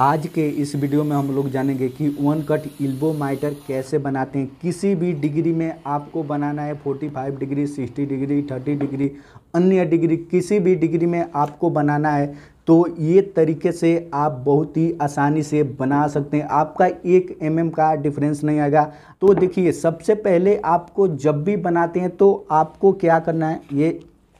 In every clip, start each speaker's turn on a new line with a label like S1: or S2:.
S1: आज के इस वीडियो में हम लोग जानेंगे कि वन कट इल्बो माइटर कैसे बनाते हैं किसी भी डिग्री में आपको बनाना है 45 डिग्री 60 डिग्री 30 डिग्री अन्य डिग्री किसी भी डिग्री में आपको बनाना है तो ये तरीके से आप बहुत ही आसानी से बना सकते हैं आपका एक एम mm का डिफरेंस नहीं आएगा तो देखिए सबसे पहले आपको जब भी बनाते हैं तो आपको क्या करना है ये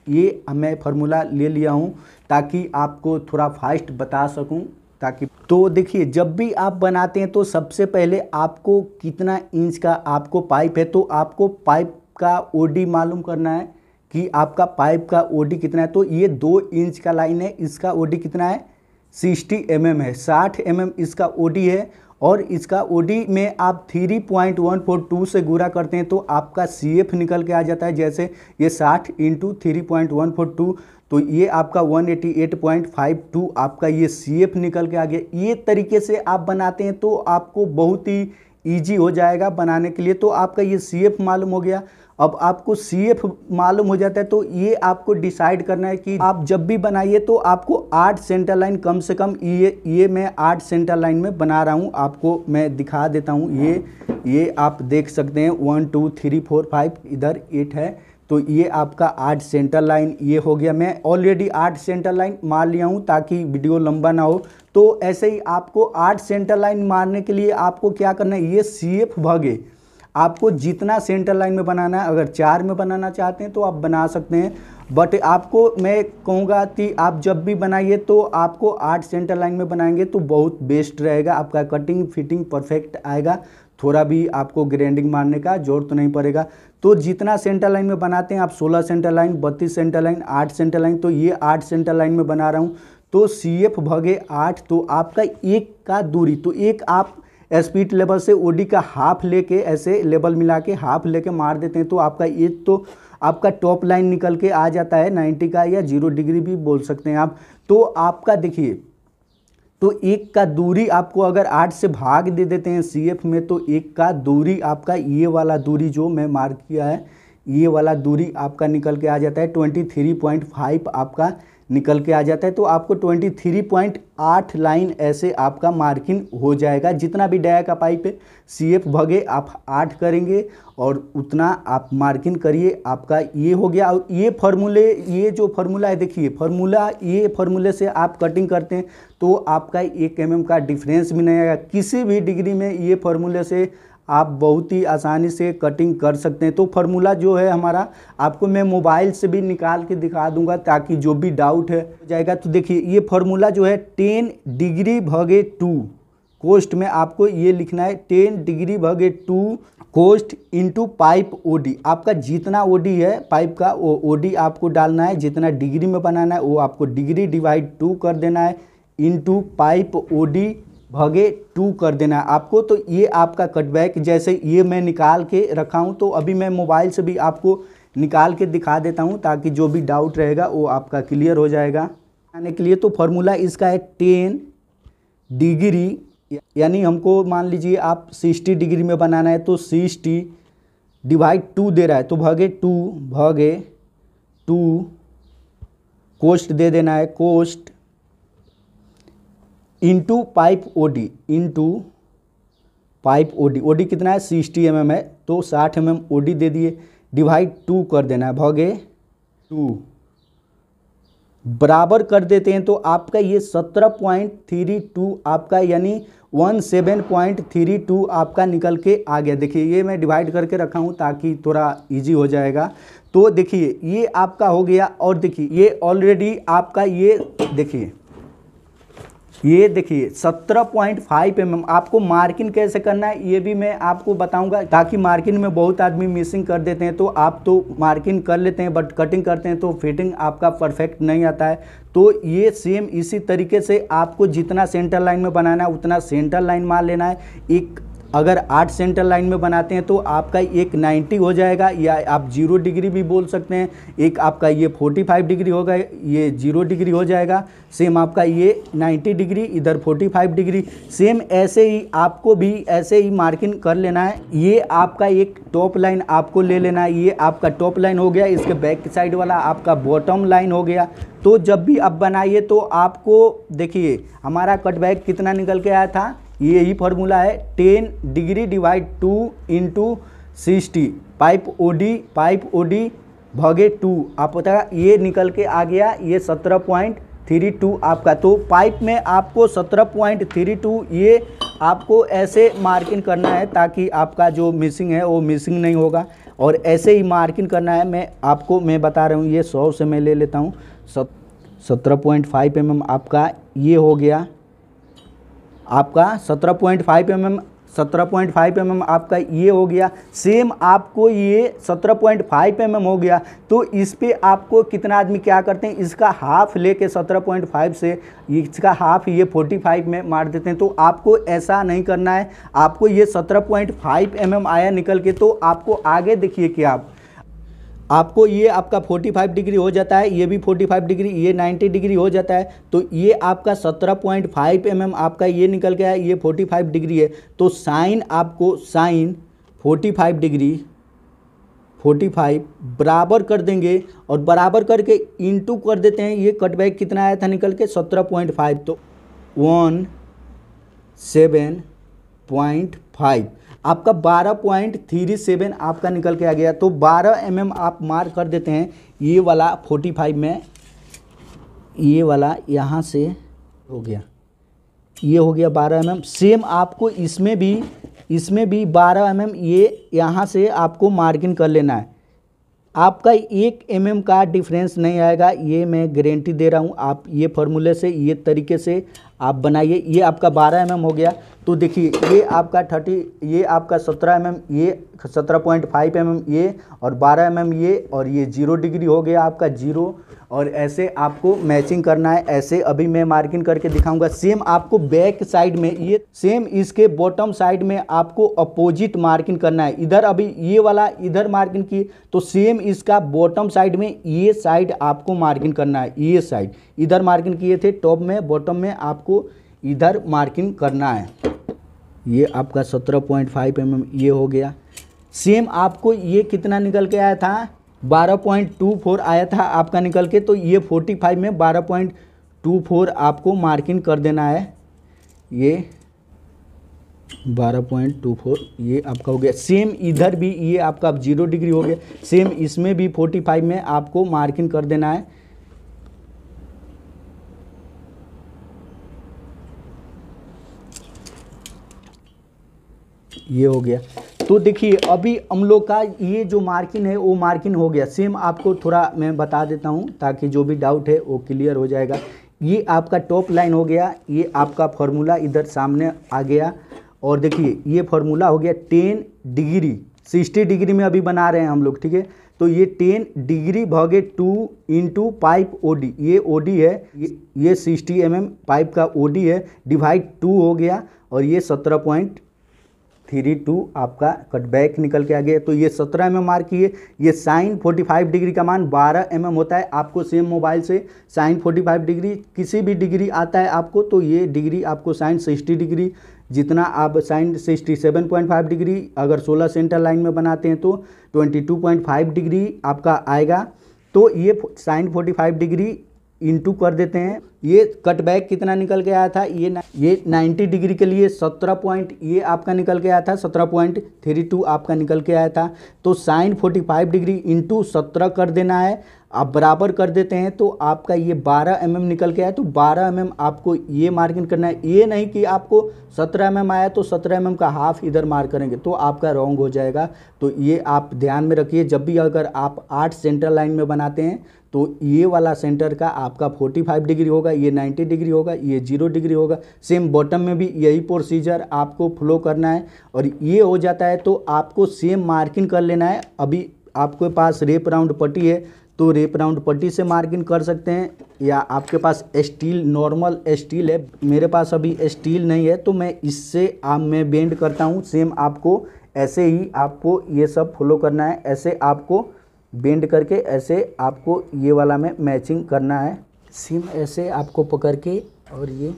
S1: ये मैं फार्मूला ले लिया हूँ ताकि आपको थोड़ा फास्ट बता सकूँ ताकि तो देखिए जब भी आप बनाते हैं तो सबसे पहले आपको कितना इंच का आपको पाइप है तो आपको पाइप का ओडी मालूम करना है कि आपका पाइप का ओडी कितना है तो ये दो इंच का लाइन है इसका ओडी कितना है सिक्सटी एम mm है साठ एम mm इसका ओडी है और इसका ओडी में आप three point one four two से गुरा करते हैं तो आपका सी एफ निकल के आ जाता है जैसे ये साठ into three point one four two तो ये आपका 188.52 आपका ये सी एफ निकल के आ गया ये तरीके से आप बनाते हैं तो आपको बहुत ही ईजी हो जाएगा बनाने के लिए तो आपका ये सी एफ मालूम हो गया अब आपको सी एफ मालूम हो जाता है तो ये आपको डिसाइड करना है कि आप जब भी बनाइए तो आपको आठ सेंटर लाइन कम से कम ये ये मैं आठ सेंटर लाइन में बना रहा हूँ आपको मैं दिखा देता हूँ ये ये आप देख सकते हैं one two three four five इधर एट है तो ये आपका आठ सेंटर लाइन ये हो गया मैं ऑलरेडी आठ सेंटर लाइन मार लिया हूँ ताकि वीडियो लंबा ना हो तो ऐसे ही आपको आठ सेंटर लाइन मारने के लिए आपको क्या करना है ये सी एफ भगे आपको जितना सेंटर लाइन में बनाना है अगर चार में बनाना चाहते हैं तो आप बना सकते हैं बट आपको मैं कहूँगा कि आप जब भी बनाइए तो आपको आठ सेंटर लाइन में बनाएंगे तो बहुत बेस्ट रहेगा आपका कटिंग फिटिंग परफेक्ट आएगा थोड़ा भी आपको ग्रैंडिंग मारने का जोर तो नहीं पड़ेगा तो जितना सेंटर लाइन में बनाते हैं आप 16 centre line 32 centre line 8 centre line तो ये 8 सेंटर लाइन में बना रहा हूँ तो सी एफ भगे आठ तो आपका एक का दूरी तो एक आप स्पीड लेवल से ओडी का हाफ लेके ऐसे लेवल मिला के हाफ लेके मार देते हैं तो आपका ये तो आपका टॉप लाइन निकल के आ जाता है नाइन्टी का या जीरो डिग्री भी बोल सकते हैं आप तो आपका देखिए तो एक का दूरी आपको अगर आठ से भाग दे देते हैं सी में तो एक का दूरी आपका ये वाला दूरी जो मैं मार्क किया है ये वाला दूरी आपका निकल के आ जाता है ट्वेंटी थ्री पॉइंट फाइव आपका निकल के आ जाता है तो आपको 23.8 लाइन ऐसे आपका मार्किंग हो जाएगा जितना भी डाया का पाइप है सी एफ भगे आप आठ करेंगे और उतना आप मार्किंग करिए आपका ये हो गया और ये फार्मूले ये जो फार्मूला है देखिए फार्मूला ये फार्मूले से आप कटिंग करते हैं तो आपका एक एम mm का डिफरेंस भी नहीं आएगा किसी भी डिग्री में ये फार्मूले से आप बहुत ही आसानी से कटिंग कर सकते हैं तो फार्मूला जो है हमारा आपको मैं मोबाइल से भी निकाल के दिखा दूंगा ताकि जो भी डाउट है हो जाएगा तो देखिए ये फार्मूला जो है टेन डिग्री भगे टू कोस्ट में आपको ये लिखना है टेन डिग्री भगे two cos into pipe OD आपका जितना ओडी है पाइप का वो ओडी आपको डालना है जितना डिग्री में बनाना है वो आपको डिग्री डिवाइड टू कर देना है इंटू पाइप ओडी भगे टू कर देना है आपको तो ये आपका कटबैक जैसे ये मैं निकाल के रखा हूँ तो अभी मैं मोबाइल से भी आपको निकाल के दिखा देता हूँ ताकि जो भी डाउट रहेगा वो आपका क्लियर हो जाएगा आने के लिए तो फॉर्मूला इसका है टेन डिग्री यानी हमको मान लीजिए आप सिक्सटी डिग्री में बनाना है तो सिक्सटी डिवाइड टू दे रहा है तो भगे टू भगे टू कोस्ट दे देना है cos into pipe O D into pipe O D O D कितना है सिक्सटी एम एम है तो साठ एम एम ओ डी दे दिए डिवाइड टू कर देना है भगे टू बराबर कर देते हैं तो आपका ये सत्रह पॉइंट थ्री टू आपका यानी one seven point three two आपका निकल के आ गया देखिए ये मैं डिवाइड करके रखा हूँ ताकि थोड़ा इजी हो जाएगा तो देखिए ये आपका हो गया और देखिए ये ऑलरेडी आपका ये देखिए ये देखिए 17.5 पॉइंट mm आपको मार्किंग कैसे करना है ये भी मैं आपको बताऊंगा ताकि मार्किंग में बहुत आदमी मिसिंग कर देते हैं तो आप तो मार्किंग कर लेते हैं बट कटिंग करते हैं तो फिटिंग आपका परफेक्ट नहीं आता है तो ये सेम इसी तरीके से आपको जितना सेंटर लाइन में बनाना है उतना सेंटर लाइन मार लेना है एक अगर आठ सेंटर लाइन में बनाते हैं तो आपका एक 90 हो जाएगा या आप जीरो डिग्री भी बोल सकते हैं एक आपका ये 45 डिग्री होगा ये जीरो डिग्री हो जाएगा सेम आपका ये 90 डिग्री इधर 45 डिग्री सेम ऐसे ही आपको भी ऐसे ही मार्किंग कर लेना है ये आपका एक टॉप लाइन आपको ले लेना है ये आपका टॉप लाइन हो गया इसके बैक साइड वाला आपका बॉटम लाइन हो गया तो जब भी आप बनाइए तो आपको देखिए हमारा कटबैक कितना निकल के आया था यही फॉर्मूला है ten degree divide two into sixty pipe O D pipe O D भगे टू आप पता ये निकल के आ गया ये सत्रह पॉइंट थ्री टू आपका तो पाइप में आपको सत्रह पॉइंट थ्री टू ये आपको ऐसे मार्किंग करना है ताकि आपका जो मिसिंग है वो मिसिंग नहीं होगा और ऐसे ही मार्किंग करना है मैं आपको मैं बता रहा हूँ ये सौ से मैं ले लेता हूँ सत्रह पॉइंट फाइव एम एम आपका ये हो गया आपका सत्रह पॉइंट फाइव एम एम सत्रह पॉइंट फाइव एम एम आपका ये हो गया सेम आपको ये सत्रह पॉइंट फाइव एम एम हो गया तो इस पर आपको कितना आदमी क्या करते हैं इसका हाफ लेके सत्रह पॉइंट फाइव से इसका हाफ ये फोर्टी फाइव में मार देते हैं तो आपको ऐसा नहीं करना है आपको ये सत्रह पॉइंट फाइव एम एम आया निकल के तो आपको आगे देखिए कि आप आपको ये आपका 45 डिग्री हो जाता है ये भी 45 डिग्री ये 90 डिग्री हो जाता है तो ये आपका 17.5 पॉइंट mm आपका ये निकल गया है ये 45 डिग्री है तो साइन आपको साइन 45 डिग्री 45 बराबर कर देंगे और बराबर करके इंटू कर देते हैं ये कटबैक कितना आया था निकल के 17.5 तो वन सेवन पॉइंट फाइव आपका बारह पॉइंट थ्री सेवन आपका निकल के आ गया तो बारह एम mm आप मार्क कर देते हैं ये वाला फोर्टी फाइव में ये वाला यहाँ से हो गया ये हो गया बारह एम सेम आपको इसमें भी इसमें भी बारह एम ये यहाँ से आपको मार्किंग कर लेना है आपका एक एम mm का डिफरेंस नहीं आएगा ये मैं गारंटी दे रहा हूँ आप ये फार्मूले से ये तरीके से आप बनाइए ये आपका बारह एम mm हो गया तो देखिए ये आपका थर्टी ये आपका सत्रह एम mm, ये सत्रह पॉइंट फाइव एम ये और बारह एम mm ये और ये जीरो डिग्री हो गया आपका जीरो और ऐसे आपको मैचिंग करना है ऐसे अभी मैं मार्किंग करके दिखाऊंगा सेम आपको बैक साइड में ये सेम इसके बॉटम साइड में आपको अपोजिट मार्किंग करना है इधर अभी ये वाला इधर मार्किंग की तो सेम इसका बॉटम साइड में ये साइड आपको मार्किंग करना है ये साइड इधर मार्किंग किए थे टॉप में बॉटम में आपको आपको इधर मार्किंग करना है ये आपका 17.5 पॉइंट mm ये हो गया सेम आपको ये कितना निकल के आया था 12.24 आया था आपका निकल के तो ये 45 में 12.24 आपको मार्किंग कर देना है ये 12.24 ये आपका हो गया सेम इधर भी ये आपका जीरो डिग्री हो गया सेम इसमें भी 45 में आपको मार्किंग कर देना है ये हो गया तो देखिए अभी हम लोग का ये जो मार्किन है वो मार्किन हो गया सेम आपको थोड़ा मैं बता देता हूँ ताकि जो भी डाउट है वो क्लियर हो जाएगा ये आपका टॉप लाइन हो गया ये आपका फॉर्मूला इधर सामने आ गया और देखिए ये फॉर्मूला हो गया टेन डिग्री सिक्सटी डिग्री में अभी बना रहे हैं हम लोग ठीक है तो ये टेन डिग्री भागे two into pipe O D ये ओ डी है ये ये सिक्सटी एम एम पाइप का ओ डी है डिवाइड टू हो गया और ये सत्रह पॉइंट थ्री टू आपका कटबैक निकल के आ गया तो ये सत्रह एम एम आर की है ये साइन फोर्टी फाइव डिग्री का मान बारह एम एम होता है आपको सेम मोबाइल से साइन फोर्टी फाइव डिग्री किसी भी डिग्री आता है आपको तो ये डिग्री आपको साइन सिक्सटी डिग्री जितना आप sine sixty seven point five degree अगर सोलह सेंटर लाइन में बनाते हैं तो twenty two point five degree आपका आएगा तो ये sine forty five degree into कर देते हैं ये कटबैक कितना निकल के आया था ये न, ये 90 डिग्री के लिए 17 पॉइंट ये आपका निकल के आया था 17 पॉइंट थ्री टू आपका निकल के आया था तो साइन 45 डिग्री इंटू सत्रह कर देना है आप बराबर कर देते हैं तो आपका ये 12 एम mm निकल के आया तो 12 एम mm आपको ये मार्किंग करना है ये नहीं कि आपको 17 एम mm आया तो 17 एम mm का हाफ इधर मार्क करेंगे तो आपका रॉन्ग हो जाएगा तो ये आप ध्यान में रखिए जब भी अगर आप आठ सेंटर लाइन में बनाते हैं तो ये वाला सेंटर का आपका 45 डिग्री होगा होगा ये 90 डिग्री होगा ये जीरो डिग्री होगा सेम बॉटम में भी यही प्रोसीजर आपको फ्लो करना है और ये हो जाता है तो आपको सेम मार्किंग कर लेना है अभी आपके पास रेप राउंड पट्टी है तो रेप राउंड पट्टी से मार्किंग कर सकते हैं या आपके पास स्टील नॉर्मल स्टील है मेरे पास अभी स्टील नहीं है तो मैं इससे आप मैं बेंड करता हूँ सेम आपको ऐसे ही आपको ये सब फॉलो करना है ऐसे आपको बेंड करके ऐसे आपको ये वाला में मैचिंग करना है सिम ऐसे आपको पकड़ के और ये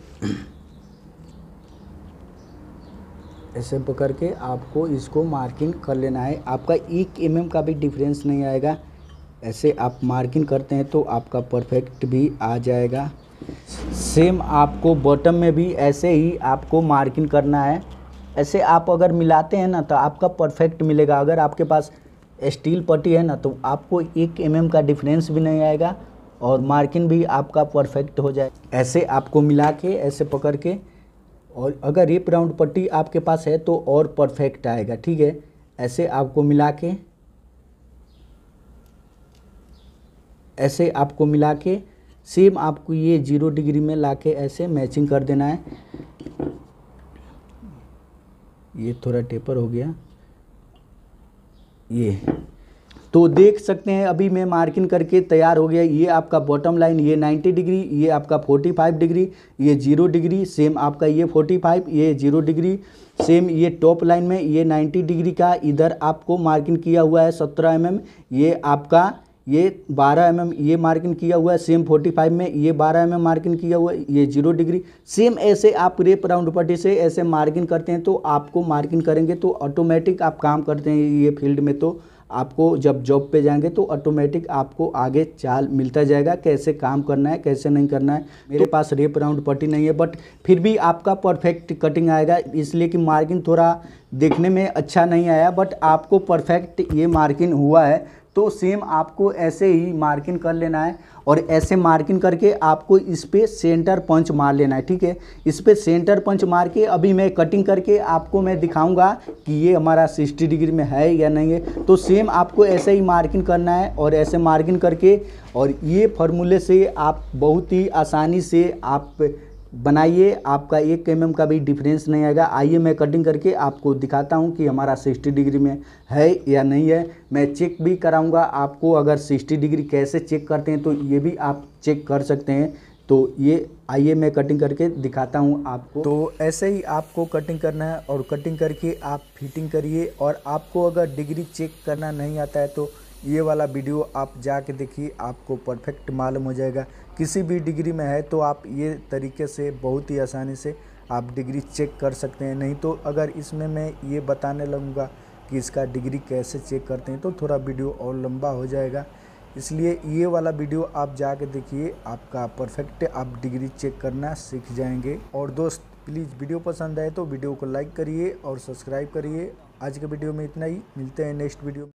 S1: ऐसे पकड़ के आपको इसको मार्किंग कर लेना है आपका एक एम mm का भी डिफरेंस नहीं आएगा ऐसे आप मार्किंग करते हैं तो आपका परफेक्ट भी आ जाएगा सेम आपको बॉटम में भी ऐसे ही आपको मार्किंग करना है ऐसे आप अगर मिलाते हैं ना तो आपका परफेक्ट मिलेगा अगर आपके पास स्टील पट्टी है ना तो आपको एक एम mm का डिफरेंस भी नहीं आएगा और मार्किंग भी आपका परफेक्ट हो जाए ऐसे आपको मिला के ऐसे पकड़ के और अगर रिप राउंड पट्टी आपके पास है तो और परफेक्ट आएगा ठीक है ऐसे आपको मिला के ऐसे आपको मिला के सेम आपको ये जीरो डिग्री में ला के ऐसे मैचिंग कर देना है ये थोड़ा टेपर हो गया ये तो देख सकते हैं अभी मैं मार्किंग करके तैयार हो गया ये आपका बॉटम लाइन ये 90 डिग्री ये आपका 45 डिग्री ये जीरो डिग्री सेम आपका ये 45 ये जीरो डिग्री सेम ये टॉप लाइन में ये 90 डिग्री का इधर आपको मार्किंग किया हुआ है सत्रह एम mm, ये आपका ये 12 एम mm ये मार्किंग किया हुआ है सेम 45 में ये 12 एम mm मार्किंग किया हुआ है ये जीरो डिग्री सेम ऐसे आप रेप राउंड पट्टी से ऐसे मार्किंग करते हैं तो आपको मार्किंग करेंगे तो ऑटोमेटिक आप काम करते हैं ये फील्ड में तो आपको जब जॉब पे जाएंगे तो ऑटोमेटिक आपको आगे चाल मिलता जाएगा कैसे काम करना है कैसे नहीं करना है मेरे तो- पास रेप राउंड पट्टी नहीं है बट फिर भी आपका परफेक्ट कटिंग आएगा इसलिए कि मार्किंग थोड़ा देखने में अच्छा नहीं आया बट आपको परफेक्ट ये मार्किंग हुआ है तो सेम आपको ऐसे ही मार्किंग कर लेना है और ऐसे मार्किंग करके आपको इस पर सेंटर पंच मार लेना है ठीक है इस पर सेंटर पंच मार के अभी मैं कटिंग करके आपको मैं दिखाऊंगा कि ये हमारा सिक्सटी डिग्री में है या नहीं है तो सेम आपको ऐसे ही मार्किंग करना है और ऐसे मार्किंग करके और ये फॉर्मूले से आप बहुत ही आसानी से आप बनाइए आपका एक एम का भी डिफरेंस नहीं आएगा आइए मैं कटिंग करके आपको दिखाता हूँ कि हमारा 60 डिग्री में है या नहीं है मैं चेक भी कराऊँगा आपको अगर 60 डिग्री कैसे चेक करते हैं तो ये भी आप चेक कर सकते हैं तो ये आइए मैं कटिंग करके दिखाता हूँ आपको तो ऐसे ही आपको कटिंग करना है और कटिंग करके आप फिटिंग करिए और आपको अगर डिग्री चेक करना नहीं आता है तो ये वाला वीडियो आप जाके देखिए आपको परफेक्ट मालूम हो जाएगा किसी भी डिग्री में है तो आप ये तरीके से बहुत ही आसानी से आप डिग्री चेक कर सकते हैं नहीं तो अगर इसमें मैं ये बताने लगूँगा कि इसका डिग्री कैसे चेक करते हैं तो थोड़ा वीडियो और लंबा हो जाएगा इसलिए ये वाला वीडियो आप जाके देखिए आपका परफेक्ट आप डिग्री चेक करना सीख जाएंगे और दोस्त प्लीज़ वीडियो पसंद आए तो वीडियो को लाइक करिए और सब्सक्राइब करिए आज के वीडियो में इतना ही मिलते हैं नेक्स्ट वीडियो